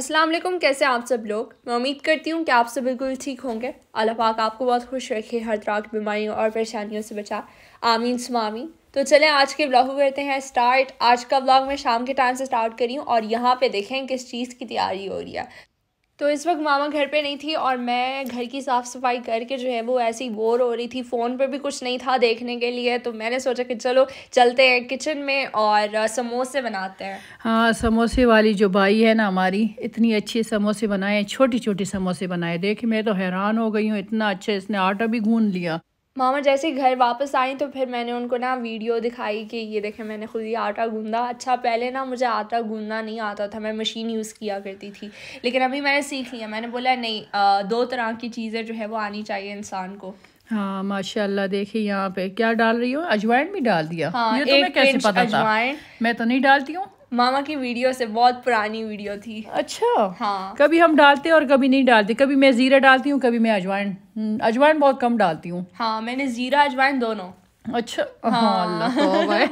अस्सलाम वालेकुम कैसे आप सब लोग मैं उम्मीद करती हूँ कि आप सब बिल्कुल ठीक होंगे अल्लाह पाक आपको बहुत खुश रखे हर तरह की बीमारियों और परेशानियों से बचा आमीन सुमामी तो चले आज के ब्लॉग को करते हैं स्टार्ट आज का ब्लॉग मैं शाम के टाइम से स्टार्ट करी हूँ और यहाँ पे देखें किस चीज़ की तैयारी हो रही है तो इस वक्त मामा घर पे नहीं थी और मैं घर की साफ़ सफाई करके जो है वो ऐसी बोर हो रही थी फ़ोन पर भी कुछ नहीं था देखने के लिए तो मैंने सोचा कि चलो चलते हैं किचन में और समोसे बनाते हैं हाँ समोसे वाली जो भाई है ना हमारी इतनी अच्छी समोसे बनाए छोटी छोटे समोसे बनाए देख मैं तो हैरान हो गई हूँ इतना अच्छा इसने आटा भी गूँध लिया मामा जैसे घर वापस आई तो फिर मैंने उनको ना वीडियो दिखाई कि ये देखें मैंने खुद ही आटा गूंदा अच्छा पहले ना मुझे आटा गूंदना नहीं आता था मैं मशीन यूज़ किया करती थी लेकिन अभी मैंने सीख लिया मैंने बोला नहीं दो तरह की चीज़ें जो है वो आनी चाहिए इंसान को हाँ माशाल्लाह देखिए यहाँ पे क्या डाल रही हो अजवाइन भी डाल दिया हाँ, ये तो मैं कैसे पता था मैं तो नहीं डालती हूँ मामा की वीडियो से बहुत पुरानी वीडियो थी अच्छा हाँ कभी हम डालते और कभी नहीं डालते कभी मैं जीरा डालती हूँ कभी मैं अजवाइन हम्म, अजवाइन बहुत कम डालती हूँ हाँ मैंने जीरा अजवाइन दोनों अच्छा हाँ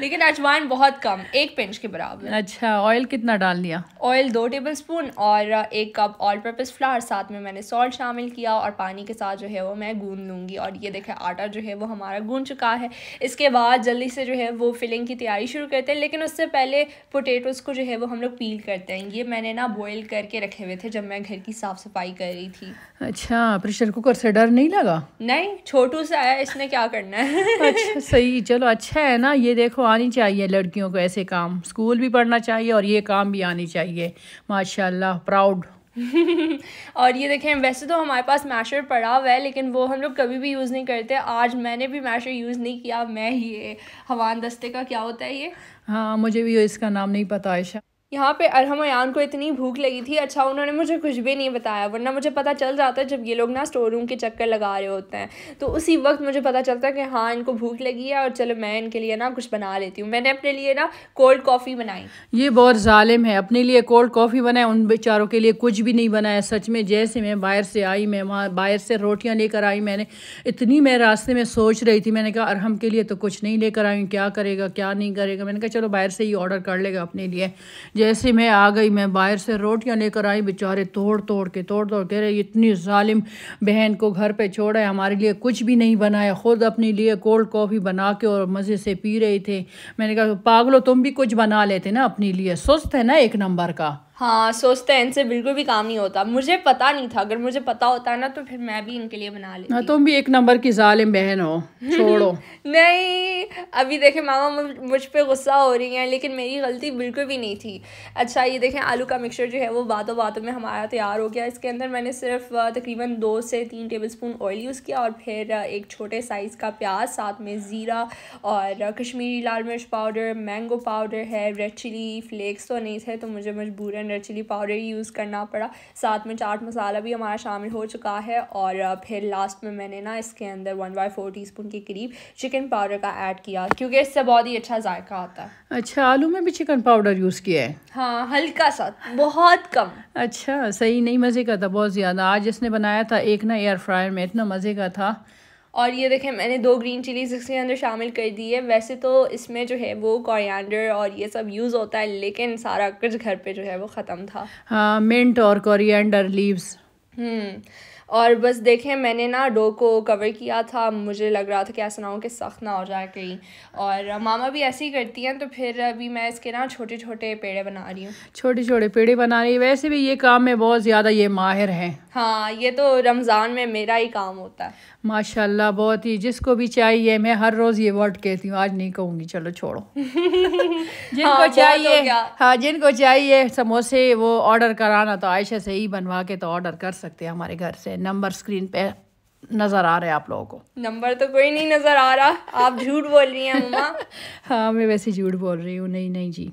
लेकिन अजवाइन बहुत कम एक पिंच के बराबर अच्छा ऑयल कितना डाल लिया ऑयल दो टेबल स्पून और एक कप ऑल पर्पज़ फ्लावर साथ में मैंने सॉल्ट शामिल किया और पानी के साथ जो है वो मैं गूंद लूँगी और ये देखें आटा जो है वो हमारा गूंद चुका है इसके बाद जल्दी से जो है वो फिलिंग की तैयारी शुरू करते हैं लेकिन उससे पहले पोटेटोज़ को जो है वो हम लोग पील करते हैं ये मैंने ना बॉयल करके रखे हुए थे जब मैं घर की साफ़ सफाई कर रही थी अच्छा प्रेशर कुकर से डर नहीं लगा नहीं छोटू सा आया इसने क्या करना है अच्छा सही चलो अच्छा है ना ये देखो आनी चाहिए लड़कियों को ऐसे काम स्कूल भी पढ़ना चाहिए और ये काम भी आनी चाहिए माशाल्लाह प्राउड और ये देखें वैसे तो हमारे पास मैशर पड़ा हुआ है लेकिन वो हम लोग कभी भी यूज़ नहीं करते आज मैंने भी मैशर यूज़ नहीं किया मैं ये हवान दस्ते का क्या होता है ये हाँ मुझे भी इसका नाम नहीं पता आयशा यहाँ पे अरहमयान को इतनी भूख लगी थी अच्छा उन्होंने मुझे कुछ भी नहीं बताया वरना मुझे पता चल जाता है जब ये लोग ना स्टोर रूम के चक्कर लगा रहे होते हैं तो उसी वक्त मुझे पता चलता है कि हाँ इनको भूख लगी है और चलो मैं इनके लिए ना कुछ बना लेती हूँ मैंने अपने लिए ना कोल्ड कॉफ़ी बनाई ये बहुत ालिम है अपने लिए कोल्ड कॉफ़ी बनाए उन बेचारों के लिए कुछ भी नहीं बनाया सच में जैसे मैं बाहर से आई मैं वहाँ बाहर से रोटियाँ लेकर आई मैंने इतनी मैं रास्ते में सोच रही थी मैंने कहा अरहम के लिए तो कुछ नहीं लेकर आई क्या करेगा क्या नहीं करेगा मैंने कहा चलो बाहर से ही ऑर्डर कर लेगा अपने लिए जैसे मैं आ गई मैं बाहर से रोटियां लेकर आई बेचारे तोड़ तोड़ के तोड़ तोड़ के रहे इतनी ालिम बहन को घर पे छोड़ा है हमारे लिए कुछ भी नहीं बनाया ख़ुद अपने लिए कोल्ड कॉफ़ी बना के और मज़े से पी रहे थे मैंने कहा पागलो तुम भी कुछ बना लेते ना अपने लिए सुस्त है ना एक नंबर का हाँ सोचते हैं इनसे बिल्कुल भी काम नहीं होता मुझे पता नहीं था अगर मुझे पता होता ना तो फिर मैं भी इनके लिए बना लेती हाँ, तुम भी एक नंबर की जालिम बहन हो छोड़ो नहीं अभी देखें मामा मुझ पर गुस्सा हो रही हैं लेकिन मेरी गलती बिल्कुल भी नहीं थी अच्छा ये देखें आलू का मिक्सचर जो है वो बातों बातों में हमारा तैयार हो गया इसके अंदर मैंने सिर्फ तकरीबन दो से तीन टेबल स्पून ऑयल यूज़ किया और फिर एक छोटे साइज़ का प्याज साथ में ज़ीरा और कश्मीरी लाल मिर्च पाउडर मैंगो पाउडर है रेड चिली फ्लेक्स तो नहीं थे तो मुझे मजबूरन जिंजर चिली पाउडर यूज़ करना पड़ा साथ में चाट मसाला भी हमारा शामिल हो चुका है और फिर लास्ट में मैंने ना इसके अंदर one by four teaspoon के करीब चिकन पाउडर का ऐड किया क्योंकि इससे बहुत ही अच्छा जायका आता है अच्छा आलू में भी चिकन पाउडर यूज़ किया है हाँ हल्का सा बहुत कम अच्छा सही नहीं मज़े का था बहुत ज़्यादा आज इसने बनाया था एक ना एयर फ्रायर में इतना मज़े का था और ये देखें मैंने दो ग्रीन चिलीज़ इसके अंदर शामिल कर दी है वैसे तो इसमें जो है वो कोरिएंडर और ये सब यूज़ होता है लेकिन सारा कुछ घर पे जो है वो ख़त्म था हाँ मिंट और कोरिएंडर लीव्स हम्म और बस देखें मैंने ना डो को कवर किया था मुझे लग रहा था कि ऐसा ना हो कि सख्त ना हो जाए कहीं और मामा भी ऐसे ही करती हैं तो फिर अभी मैं इसके ना छोटे छोटे पेड़े बना रही हूँ छोटे छोटे पेड़े बना रही वैसे भी ये काम में बहुत ज़्यादा ये माहिर हैं हाँ ये तो रमज़ान में मेरा ही काम होता है माशाल्लाह बहुत ही जिसको भी चाहिए मैं हर रोज़ ये वर्ड कहती हूँ आज नहीं कहूँगी चलो छोड़ो जिनको हाँ, चाहिए हाँ जिनको चाहिए समोसे वो ऑर्डर कराना तो आयशा से ही बनवा के तो ऑर्डर कर सकते हैं हमारे घर से नंबर स्क्रीन पे नजर आ रहे आप लोगों को नंबर तो कोई नहीं नजर आ रहा आप झूठ बोल रही हैं मम्मा हाँ मैं वैसे झूठ बोल रही हूँ नहीं नहीं जी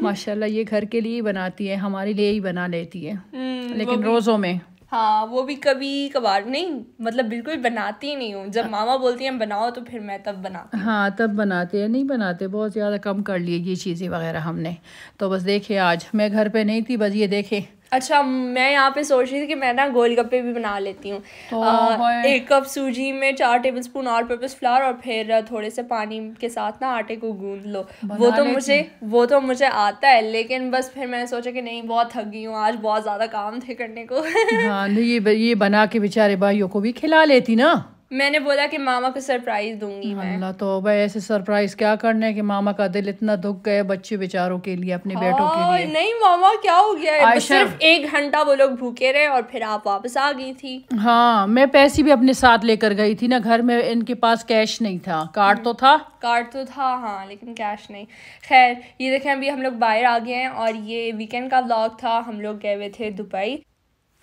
माशाल्लाह ये घर के लिए ही बनाती है हमारे लिए ही बना लेती है हम्म, लेकिन रोज़ों में हाँ वो भी कभी कभार नहीं मतलब बिल्कुल बनाती नहीं हूँ जब हाँ। मामा बोलती हैं बनाओ तो फिर मैं तब बना हाँ तब बनाते हैं नहीं बनाते बहुत ज़्यादा कम कर लिए ये चीज़ें वगैरह हमने तो बस देखे आज मैं घर पे नहीं थी बस ये देखे अच्छा मैं यहाँ पे सोच रही थी कि मैं ना गोलगप्पे भी बना लेती हूँ oh एक कप सूजी में चार tablespoon all purpose flour और फिर थोड़े से पानी के साथ ना आटे को गूंद लो वो तो मुझे वो तो मुझे आता है लेकिन बस फिर मैंने सोचा कि नहीं बहुत थक गई हूँ आज बहुत ज़्यादा काम थे करने को हाँ ये ये बना के बेचारे भाइयों को भी खिला लेती ना मैंने बोला कि मामा को सरप्राइज दूंगी अल्लाह तो भाई ऐसे सरप्राइज क्या करने कि मामा का दिल इतना दुख गए बच्चे बेचारों के लिए अपने बेटों के हाँ, लिए नहीं मामा क्या हो गया है सिर्फ एक घंटा वो लोग भूखे रहे और फिर आप वापस आ गई थी हाँ मैं पैसे भी अपने साथ लेकर गई थी ना घर में इनके पास कैश नहीं था कार्ड तो था कार्ड तो था हाँ लेकिन कैश नहीं खैर ये देखे अभी हम लोग बाहर आ गए हैं और ये वीकेंड का ब्लॉग था हम लोग गए हुए थे दुबई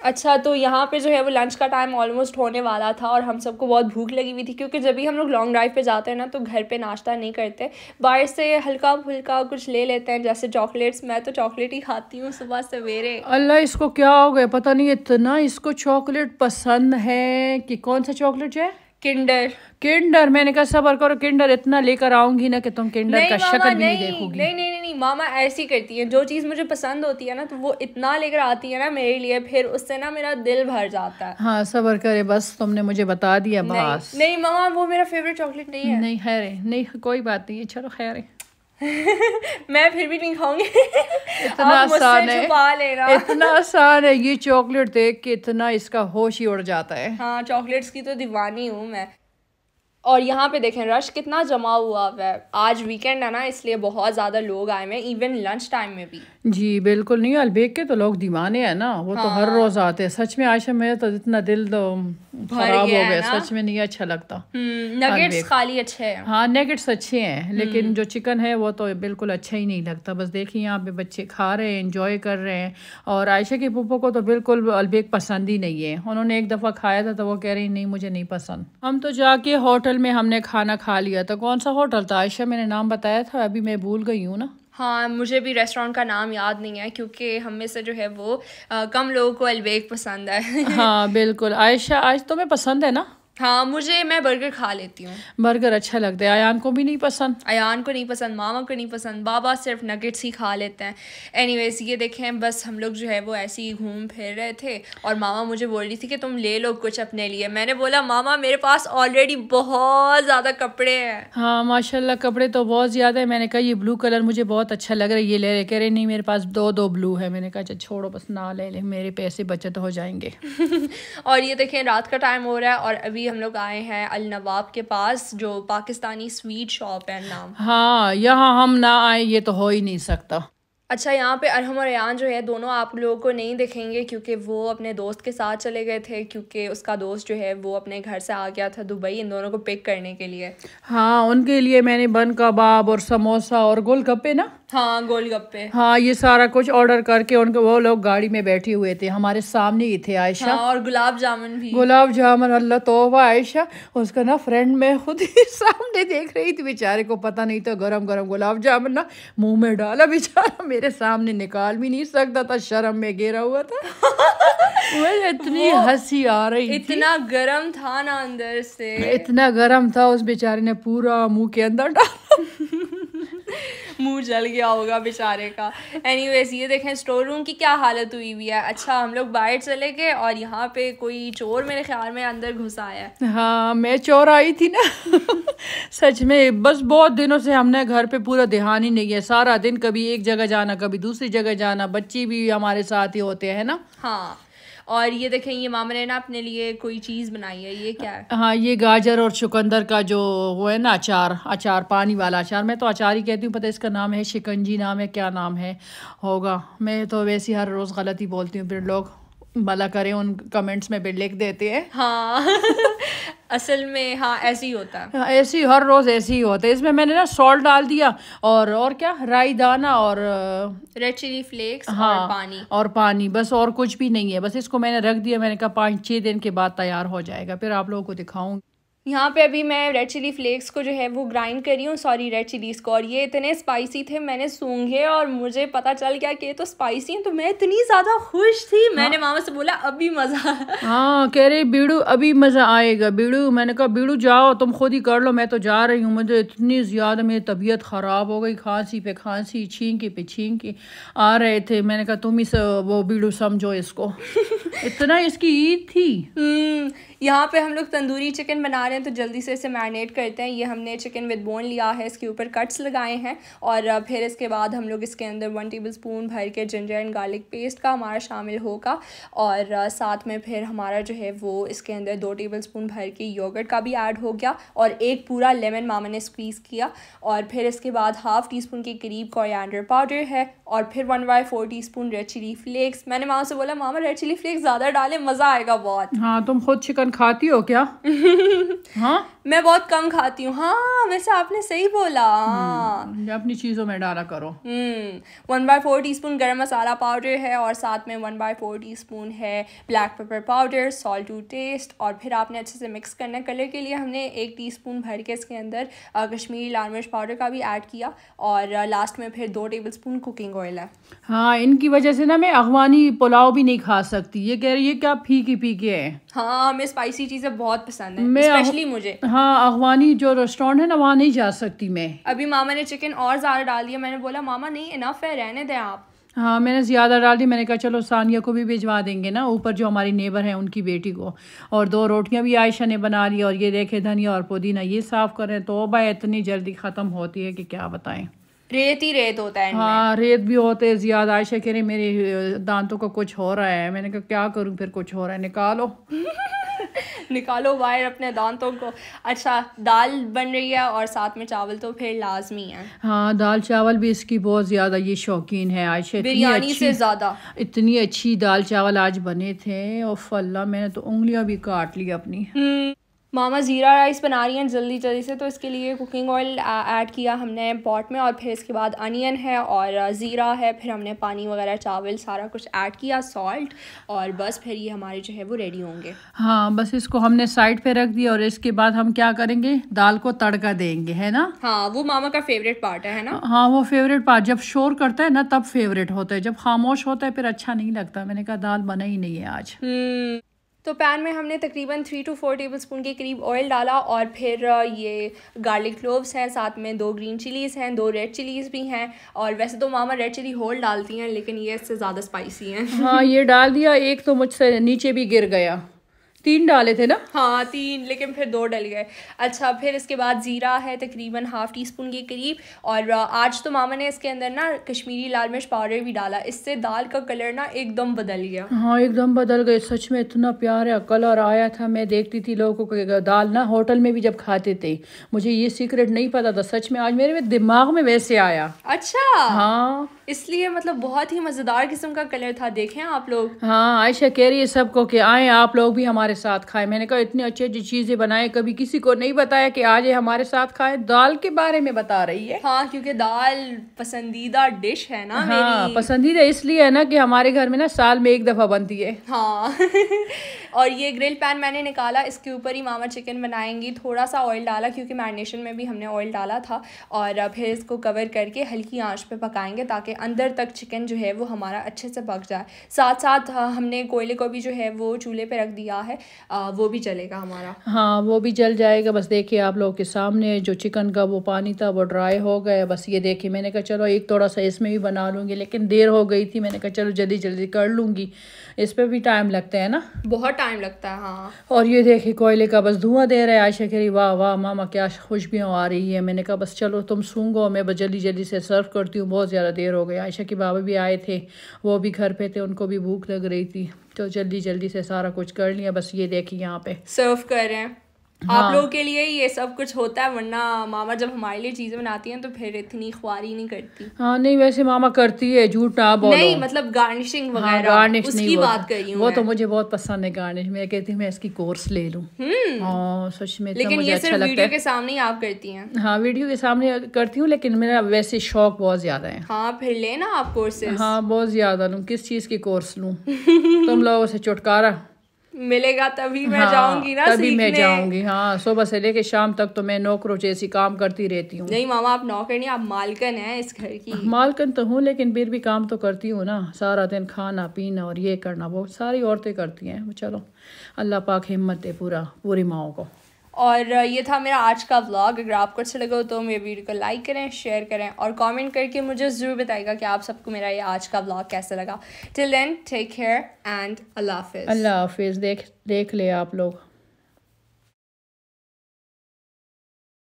अच्छा तो यहाँ पे जो है वो लंच का टाइम ऑलमोस्ट होने वाला था और हम सबको बहुत भूख लगी हुई थी क्योंकि जब भी हम लोग लॉन्ग ड्राइव पे जाते हैं ना तो घर पे नाश्ता नहीं करते बाहर से हल्का फुल्का कुछ ले लेते हैं जैसे चॉकलेट्स मैं तो चॉकलेट ही खाती हूँ सुबह सवेरे अल्लाह इसको क्या हो गया पता नहीं इतना इसको चॉकलेट पसंद है कि कौन सा चॉकलेट है किंडर किंडर मैंने कहा सबर करो किंडर इतना लेकर आऊंगी ना कि तुम किंडर का शक्ल भी नहीं देखोगी नहीं नहीं नहीं मामा ऐसी करती है जो चीज़ मुझे पसंद होती है ना तो वो इतना लेकर आती है ना मेरे लिए फिर उससे ना मेरा दिल भर जाता है हाँ सबर करे बस तुमने मुझे बता दिया बस नहीं, नहीं मामा वो मेरा फेवरेट चॉकलेट नहीं है नहीं खैर नहीं कोई बात नहीं है चलो खैर है मैं फिर भी नहीं खाऊंगी इतना आसान है इतना आसान है ये चॉकलेट देख के इतना इसका होश ही उड़ जाता है हाँ चॉकलेट्स की तो दीवानी हूँ मैं और यहाँ पे देखें रश कितना जमा हुआ है आज वीकेंड है ना इसलिए बहुत ज़्यादा लोग आए हैं इवन लंच टाइम में भी जी बिल्कुल नहीं अलबेग के तो लोग दीवाने हैं ना वो हाँ। तो हर हाँ। रोज़ आते हैं सच में आयशा मेरा तो इतना दिल तो खराब हो गया सच में नहीं अच्छा लगता नगेट्स हम्म, खाली अच्छे हैं हाँ नगेट्स अच्छे हैं हम्म। लेकिन जो चिकन है वो तो बिल्कुल अच्छा ही नहीं लगता बस देखिए यहाँ पे बच्चे खा रहे हैं इंजॉय कर रहे हैं और आयशा के पुप्पो को तो बिल्कुल अलबेग पसंद ही नहीं है उन्होंने एक दफ़ा खाया था तो वो कह रही नहीं मुझे नहीं पसंद हम तो जाके होटल होटल में हमने खाना खा लिया था कौन सा होटल था आयशा मैंने नाम बताया था अभी मैं भूल गई हूँ ना हाँ मुझे भी रेस्टोरेंट का नाम याद नहीं है क्योंकि हम में से जो है वो आ, कम लोगों को अलबेग पसंद है हाँ बिल्कुल आयशा आज तुम्हें पसंद है ना हाँ मुझे मैं बर्गर खा लेती हूँ बर्गर अच्छा लगता है अयान को भी नहीं पसंद अयान को नहीं पसंद मामा को नहीं पसंद बाबा सिर्फ नगेट्स ही खा लेते हैं एनीवेज ये देखें बस हम लोग जो है वो ऐसे ही घूम फिर रहे थे और मामा मुझे बोल रही थी कि तुम ले लो कुछ अपने लिए मैंने बोला मामा मेरे पास ऑलरेडी बहुत ज़्यादा कपड़े हैं हाँ माशा कपड़े तो बहुत ज़्यादा है मैंने कहा ये ब्लू कलर मुझे बहुत अच्छा लग रहा है ये ले रहे कह रहे नहीं मेरे पास दो दो ब्लू है मैंने कहा अच्छा छोड़ो बस ना ले लें मेरे पैसे बचत हो जाएंगे और ये देखें रात का टाइम हो रहा है और अभी अभी हम लोग आए हैं अल नवाब के पास जो पाकिस्तानी स्वीट शॉप है नाम हाँ यहाँ हम ना आए ये तो हो ही नहीं सकता अच्छा यहाँ पे अरहम और अयान जो है दोनों आप लोगों को नहीं दिखेंगे क्योंकि वो अपने दोस्त के साथ चले गए थे क्योंकि उसका दोस्त जो है वो अपने घर से आ गया था दुबई इन दोनों को पिक करने के लिए हाँ उनके लिए मैंने बन कबाब और समोसा और गोलगप्पे ना हाँ गोलगप्पे हाँ ये सारा कुछ ऑर्डर करके उनके वो लोग गाड़ी में बैठे हुए थे हमारे सामने ही थे आयशा हाँ, और गुलाब जामुन भी गुलाब जामुन अल्लाह तोबा आयशा उसका ना फ्रेंड मैं खुद ही सामने देख रही थी बेचारे को पता नहीं था गरम गरम गुलाब जामुन ना मुंह में डाला बेचारा मेरे सामने निकाल भी नहीं सकता था शर्म में घेरा हुआ था इतनी हंसी आ रही इतना गर्म था ना अंदर से इतना गर्म था उस बेचारे ने पूरा मुंह के अंदर डाला मुंह जल गया होगा बेचारे का एनीवेज ये देखें स्टोर रूम की क्या हालत हुई हुई है अच्छा हम लोग बाहर चले गए और यहाँ पे कोई चोर मेरे ख्याल में अंदर घुसा आया हाँ मैं चोर आई थी ना सच में बस बहुत दिनों से हमने घर पे पूरा ध्यान ही नहीं है सारा दिन कभी एक जगह जाना कभी दूसरी जगह जाना बच्चे भी हमारे साथ ही होते हैं ना हाँ और ये देखें ये मामा ने ना अपने लिए कोई चीज़ बनाई है ये क्या है हाँ ये गाजर और चुकंदर का जो वो है ना अचार अचार पानी वाला अचार मैं तो अचार ही कहती हूँ पता इसका नाम है शिकंजी नाम है क्या नाम है होगा मैं तो वैसे हर रोज़ गलत ही बोलती हूँ फिर लोग भला करें उन कमेंट्स में भी लिख देते हैं हाँ असल में हाँ ऐसे ही होता है हाँ, ऐसे ही हर रोज़ ऐसे ही होता है इसमें मैंने ना सॉल्ट डाल दिया और और क्या राई दाना और रेड चिली फ्लेक्स हाँ और पानी और पानी बस और कुछ भी नहीं है बस इसको मैंने रख दिया मैंने कहा पाँच छः दिन के बाद तैयार हो जाएगा फिर आप लोगों को दिखाऊंगी यहाँ पे अभी मैं रेड चिली फ्लेक्स को जो है वो ग्राइंड कर रही हूँ सॉरी रेड चिलीज़ को और ये इतने स्पाइसी थे मैंने सूंघे और मुझे पता चल गया कि ये तो स्पाइसी हैं तो मैं इतनी ज़्यादा खुश थी हाँ। मैंने मामा से बोला अभी मज़ा हाँ कह रही बीड़ू अभी मज़ा आएगा बीड़ू मैंने कहा बीड़ू जाओ तुम खुद ही कर लो मैं तो जा रही हूँ मुझे इतनी ज़्यादा मेरी तबीयत ख़राब हो गई खांसी पे खांसी छींकी पे छींकी आ रहे थे मैंने कहा तुम ही वो बीड़ू समझो इसको इतना इसकी ईद थी हम्म, यहाँ पे हम लोग तंदूरी चिकन बना रहे हैं तो जल्दी से इसे मैरिनेट करते हैं ये हमने चिकन विद बोन लिया है इसके ऊपर कट्स लगाए हैं और फिर इसके बाद हम लोग इसके अंदर वन टेबल स्पून भर के जिंजर एंड गार्लिक पेस्ट का हमारा शामिल होगा और साथ में फिर हमारा जो है वो इसके अंदर दो टेबल स्पून भर के योगर्ट का भी ऐड हो गया और एक पूरा लेमन मामा ने स्क्वीज़ किया और फिर इसके बाद हाफ़ टी स्पून के करीब कोरिएंडर पाउडर है और फिर one by four teaspoon red chilli flakes मैंने मामा से बोला मामा रेड चिली फ्लेक्स ज़्यादा डालें मज़ा आएगा बहुत हाँ तुम खुद चिकन खाती हो क्या हाँ मैं बहुत कम खाती हूँ हाँ वैसे आपने सही बोला हम्म, अपनी चीज़ों में डाला करो one by four teaspoon garam masala powder है और साथ में one by four teaspoon है black pepper powder salt to taste और फिर आपने अच्छे से मिक्स करना कलर के लिए हमने एक टी स्पून भर के इसके अंदर कश्मीरी लाल मिर्च पाउडर का भी ऐड किया और लास्ट में फिर दो टेबल स्पून कुकिंग ऑयल है हाँ इनकी वजह से ना मैं अफवानी पुलाव भी नहीं खा सकती ये कह रही है क्या फीकी फीके है हाँ हमें स्पाइसी चीज़ें बहुत पसंद है स्पेशली मुझे हाँ, यहाँ अफवानी जो रेस्टोरेंट है ना वहाँ नहीं जा सकती मैं अभी मामा ने चिकन और ज़्यादा डाल दिया मैंने बोला मामा नहीं इनफ है रहने दें आप हाँ मैंने ज़्यादा डाल दी मैंने कहा चलो सानिया को भी भिजवा देंगे ना ऊपर जो हमारी नेबर है उनकी बेटी को और दो रोटियां भी आयशा ने बना ली और ये देखे धनिया और पुदीना ये साफ़ करें तो तोबा इतनी जल्दी ख़त्म होती है कि क्या बताएं रेत ही रेत होता है हाँ रेत भी होते है ज्यादा आयशा कह रही मेरे दांतों का कुछ हो रहा है मैंने कहा क्या करूँ फिर कुछ हो रहा है निकालो निकालो बाहर अपने दांतों को अच्छा दाल बन रही है और साथ में चावल तो फिर लाजमी है हाँ दाल चावल भी इसकी बहुत ज़्यादा ये शौकीन है आयशा बिरयानी से ज़्यादा इतनी अच्छी दाल चावल आज बने थे और फल्ला मैंने तो उंगलियाँ भी काट ली अपनी हम्म। मामा ज़ीरा राइस बना रही हैं जल्दी जल्दी से तो इसके लिए कुकिंग ऑयल ऐड किया हमने पॉट में और फिर इसके बाद अनियन है और ज़ीरा है फिर हमने पानी वगैरह चावल सारा कुछ ऐड किया सॉल्ट और बस फिर ये हमारे जो है वो रेडी होंगे हाँ बस इसको हमने साइड पे रख दिया और इसके बाद हम क्या करेंगे दाल को तड़का देंगे है ना हाँ वो मामा का फेवरेट पार्ट है ना हाँ वो फेवरेट पार्ट जब शोर करता है ना तब फेवरेट होता है जब खामोश होता है फिर अच्छा नहीं लगता मैंने कहा दाल बना ही नहीं है आज हम्म। तो पैन में हमने तकरीबन three two four tablespoon के करीब ऑयल डाला और फिर ये गार्लिक क्लोव्स हैं साथ में दो ग्रीन चिलीज़ हैं दो रेड चिलीज़ भी हैं और वैसे तो मामा रेड चिली होल डालती हैं लेकिन ये इससे ज़्यादा स्पाइसी हैं हाँ ये डाल दिया एक तो मुझसे नीचे भी गिर गया तीन डाले थे ना हाँ तीन लेकिन फिर दो डल गए अच्छा फिर इसके बाद ज़ीरा है तकरीबन हाफ़ टी स्पून के करीब और आज तो मामा ने इसके अंदर ना कश्मीरी लाल मिर्च पाउडर भी डाला इससे दाल का कलर ना एकदम बदल गया हाँ एकदम बदल गए सच में इतना प्यारा कलर आया था मैं देखती थी लोगों को दाल ना होटल में भी जब खाते थे मुझे ये सीक्रेट नहीं पता था सच में आज मेरे दिमाग में वैसे आया अच्छा हाँ इसलिए मतलब बहुत ही मज़ेदार किस्म का कलर था देखें आप लोग हाँ आयशा कह रही है सबको कि आए आप लोग भी हमारे हमारे साथ खाएं मैंने कहा इतनी अच्छी अच्छी चीज़ें बनाए कभी किसी को नहीं बताया कि आज ये हमारे साथ खाएं दाल के बारे में बता रही है हाँ क्योंकि दाल पसंदीदा डिश है ना हाँ पसंदीदा इसलिए है ना कि हमारे घर में ना साल में एक दफ़ा बनती है हाँ और ये ग्रिल पैन मैंने निकाला इसके ऊपर ही मामा चिकन बनाएंगी थोड़ा सा ऑयल डाला क्योंकि मैरिनेशन में भी हमने ऑयल डाला था और फिर इसको कवर करके हल्की आँच पे पकाएंगे ताकि अंदर तक चिकन जो है वो हमारा अच्छे से पक जाए साथ साथ हाँ, हमने कोयले को भी जो है वो चूल्हे पे रख दिया है वो भी जलेगा हमारा हाँ वो भी जल जाएगा बस देखिए आप लोगों के सामने जो चिकन का वो पानी था वो ड्राई हो गया बस ये देखिए मैंने कहा चलो एक थोड़ा सा इसमें भी बना लूँगी लेकिन देर हो गई थी मैंने कहा चलो जल्दी जल्दी कर लूँगी इस पर भी टाइम लगता है ना बहुत टाइम लगता है हाँ और ये देखिए कोयले का बस धुआं दे रहा है आयशा कह रही वाह वाह मामा क्या खुशबियाँ आ रही है मैंने कहा बस चलो तुम सूंगो मैं बस जल्दी जल्दी से सर्व करती हूँ बहुत ज़्यादा देर हो गई आयशा के बाबा भी आए थे वो भी घर पे थे उनको भी भूख लग रही थी तो जल्दी जल्दी से सारा कुछ कर लिया बस ये देखिए यहाँ पे सर्व कर रहे हैं हाँ। आप लोगों के लिए ये सब कुछ होता है वरना मामा जब हमारे लिए चीजें बनाती हैं तो फिर इतनी ख्वारी नहीं करती हाँ नहीं वैसे मामा करती है झूठ ना बोलो नहीं मतलब गार्निशिंग हाँ, वगैरह हाँ, गार्निश उसकी नहीं बात कर रही हूँ वो तो मुझे बहुत पसंद है गार्निश मैं कहती हूँ मैं इसकी कोर्स ले लूँ हम्म। हाँ, सच में लेकिन ये अच्छा सिर्फ वीडियो के सामने ही आप करती हैं हाँ वीडियो के सामने करती हूँ लेकिन मेरा वैसे शौक बहुत ज्यादा है हाँ फिर लेना आप कोर्सेज हाँ बहुत ज्यादा लूँ किस चीज की कोर्स लूँ तुम लोगों से छुटकारा मिलेगा तभी मैं हाँ, जाऊंगी ना तभी मैं जाऊंगी हाँ सुबह से लेके शाम तक तो मैं नौकरों जैसी काम करती रहती हूँ नहीं मामा आप नौकर नहीं आप मालकन हैं इस घर की मालकन तो हूँ लेकिन फिर भी काम तो करती हूँ ना सारा दिन खाना पीना और ये करना वो सारी औरतें करती हैं चलो अल्लाह पाक हिम्मत दे पूरा पूरी माओ को और ये था मेरा आज का व्लॉग अगर आपको अच्छा लगा हो तो मेरे वीडियो को लाइक करें शेयर करें और कमेंट करके मुझे ज़रूर बताएगा कि आप सबको मेरा ये आज का व्लॉग कैसा लगा till then take care and अल्लाह हाफिज़ अल्लाह हाफिज़ देख देख ले आप लोग